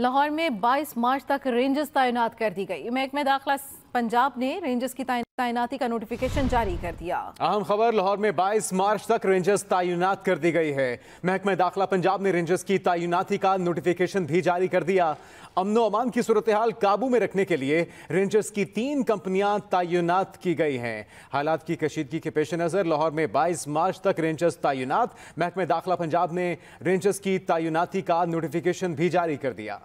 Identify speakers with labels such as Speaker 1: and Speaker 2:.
Speaker 1: लाहौर में 22 मार्च तक रेंजर्स तैनात कर दी गई महकमे दाखिला पंजाब ने रेंजर्स की तैनात तैनाती का नोटिफिकेशन जारी कर दिया
Speaker 2: अहम खबर लाहौर में 22 मार्च तक रेंजर्स तैनात कर दी गई है महकमा दाखिला पंजाब ने रेंजर्स की तैनाती का नोटिफिकेशन भी जारी कर दिया अमनो अमान की सूरत हाल काबू में रखने के लिए रेंजर्स की तीन कंपनियां तैनात की गई हैं हालात की कशीदगी के पेश नज़र लाहौर में 22 मार्च तक रेंजर्स तैनात महकमा दाखिला पंजाब ने रेंजर्स की तैनाती का नोटिफिकेशन भी जारी कर दिया